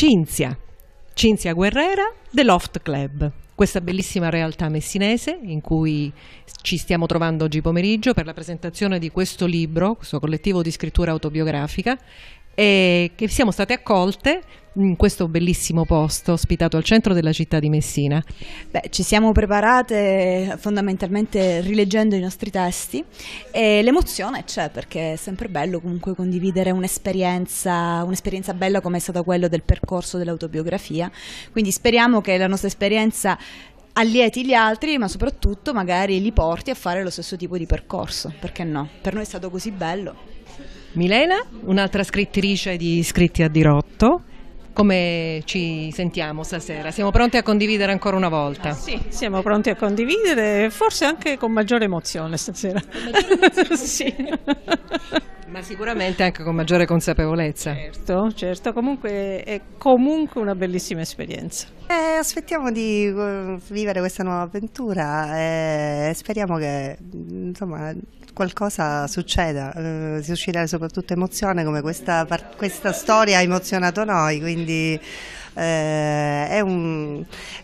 Cinzia, Cinzia Guerrera, The Loft Club questa bellissima realtà messinese in cui ci stiamo trovando oggi pomeriggio per la presentazione di questo libro, questo collettivo di scrittura autobiografica e che siamo state accolte in questo bellissimo posto ospitato al centro della città di Messina. Beh, ci siamo preparate fondamentalmente rileggendo i nostri testi e l'emozione c'è perché è sempre bello comunque condividere un'esperienza, un'esperienza bella come è stata quella del percorso dell'autobiografia, quindi speriamo che la nostra esperienza allieti gli altri, ma soprattutto magari li porti a fare lo stesso tipo di percorso, perché no? Per noi è stato così bello. Milena, un'altra scrittrice di Scritti a Dirotto. Come ci sentiamo stasera? Siamo pronti a condividere ancora una volta? Ah, sì, siamo pronti a condividere, forse anche con maggiore emozione stasera. Maggiore emozione. sì. Ma sicuramente anche con maggiore consapevolezza. Certo, certo, comunque è comunque una bellissima esperienza. Eh, aspettiamo di eh, vivere questa nuova avventura e eh, speriamo che insomma, qualcosa succeda, eh, suscita soprattutto emozione come questa, questa storia ha emozionato noi, quindi eh, è un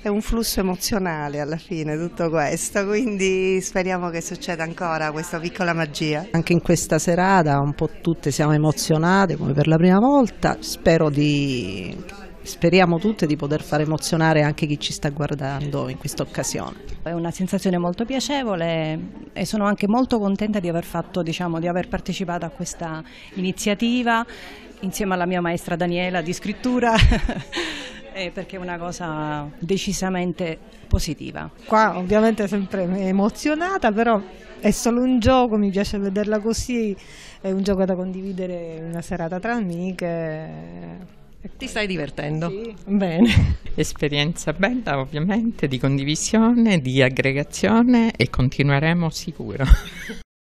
è un flusso emozionale alla fine tutto questo, quindi speriamo che succeda ancora questa piccola magia. Anche in questa serata un po' tutte siamo emozionate come per la prima volta, spero di speriamo tutte di poter far emozionare anche chi ci sta guardando in questa occasione. È una sensazione molto piacevole e sono anche molto contenta di aver, fatto, diciamo, di aver partecipato a questa iniziativa insieme alla mia maestra Daniela di scrittura eh, perché è una cosa decisamente positiva. Qua ovviamente sempre emozionata, però è solo un gioco, mi piace vederla così, è un gioco da condividere una serata tra amiche. Eh, Ti stai divertendo? Sì. Bene. Esperienza bella ovviamente di condivisione, di aggregazione e continueremo sicuro.